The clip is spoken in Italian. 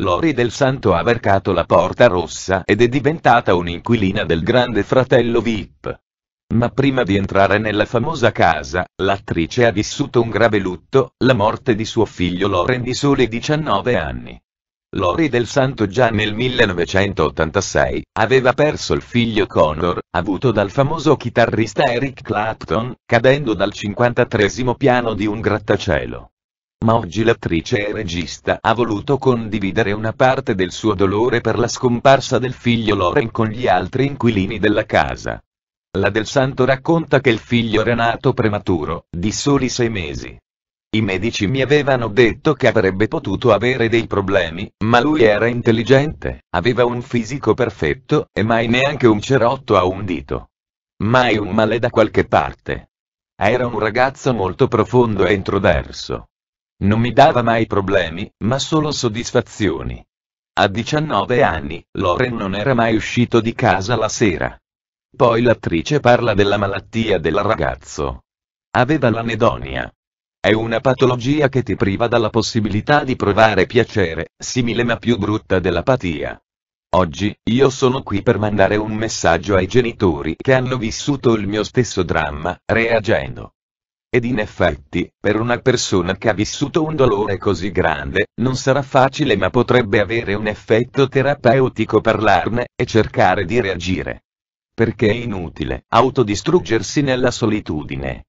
Lori del Santo ha varcato la porta rossa ed è diventata un'inquilina del grande fratello VIP. Ma prima di entrare nella famosa casa, l'attrice ha vissuto un grave lutto, la morte di suo figlio Loren di soli 19 anni. Lori del Santo già nel 1986 aveva perso il figlio Connor, avuto dal famoso chitarrista Eric Clapton, cadendo dal 53 piano di un grattacielo ma oggi l'attrice e regista ha voluto condividere una parte del suo dolore per la scomparsa del figlio Loren con gli altri inquilini della casa. La del santo racconta che il figlio era nato prematuro, di soli sei mesi. I medici mi avevano detto che avrebbe potuto avere dei problemi, ma lui era intelligente, aveva un fisico perfetto, e mai neanche un cerotto a un dito. Mai un male da qualche parte. Era un ragazzo molto profondo e introverso. Non mi dava mai problemi, ma solo soddisfazioni. A 19 anni, Loren non era mai uscito di casa la sera. Poi l'attrice parla della malattia del ragazzo. Aveva l'anedonia. È una patologia che ti priva dalla possibilità di provare piacere, simile ma più brutta dell'apatia. Oggi, io sono qui per mandare un messaggio ai genitori che hanno vissuto il mio stesso dramma, reagendo. Ed in effetti, per una persona che ha vissuto un dolore così grande, non sarà facile ma potrebbe avere un effetto terapeutico parlarne e cercare di reagire. Perché è inutile autodistruggersi nella solitudine.